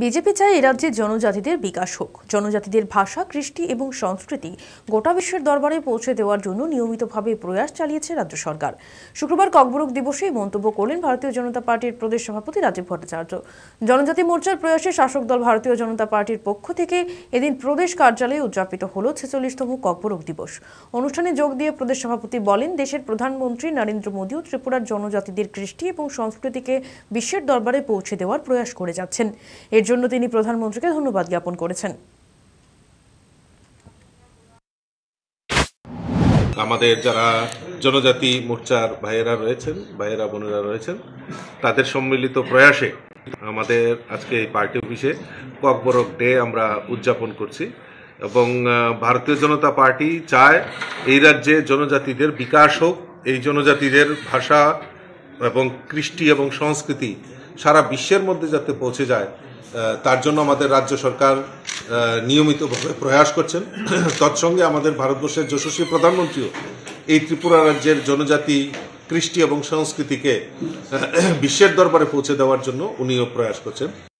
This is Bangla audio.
বিজেপি চায় রাজ্যে জনজাতিদের বিকাশ হোক জনজাতিদের ভাষা কৃষ্টি এবং সংস্কৃতি গোটা বিশ্বের দরবারে পৌঁছে দেওয়ার জন্য নিয়মিতভাবে প্রয়াস চালিয়েছে রাজ্য সরকার শুক্রবার ককবরক দিবসে মন্তব্য করলেন ভারতীয় জনতা পার্টির প্রদেশ সভাপতি রাজীব ভট্টাচার্য জনজাতি মোর্চার প্রয়াসে শাসক দল ভারতীয় জনতা পার্টির পক্ষ থেকে এদিন প্রদেশ কার্যালয়ে উদযাপিত হল ছেচল্লিশতম ককবরক দিবস অনুষ্ঠানে যোগ দিয়ে প্রদেশ সভাপতি বলেন দেশের প্রধানমন্ত্রী নরেন্দ্র মোদীও ত্রিপুরার জনজাতিদের কৃষ্টি এবং সংস্কৃতিকে বিশ্বের দরবারে পৌঁছে দেওয়ার প্রয়াস করে যাচ্ছেন এর জন্য তিনি প্রধানমন্ত্রীকে ধন্যবাদ জ্ঞাপন করেছেন আমাদের যারা জনজাতি মোর্চার ভাইয়েরা রয়েছেন ভাইয়েরা বোনেরা রয়েছেন তাদের সম্মিলিত প্রয়াসে আমাদের আজকে এই পার্টি অফিসে ককবরক ডে আমরা উদযাপন করছি এবং ভারতীয় জনতা পার্টি চায় এই রাজ্যে জনজাতিদের বিকাশ হোক এই জনজাতিদের ভাষা এবং কৃষ্টি এবং সংস্কৃতি সারা বিশ্বের মধ্যে যাতে পৌঁছে যায় তার জন্য আমাদের রাজ্য সরকার নিয়মিতভাবে প্রয়াস করছেন তৎসঙ্গে আমাদের ভারতবর্ষের যশস্বী প্রধানমন্ত্রীও এই ত্রিপুরা রাজ্যের জনজাতি কৃষ্টি এবং সংস্কৃতিকে বিশ্বের দরবারে পৌঁছে দেওয়ার জন্য উনিও প্রয়াস করছেন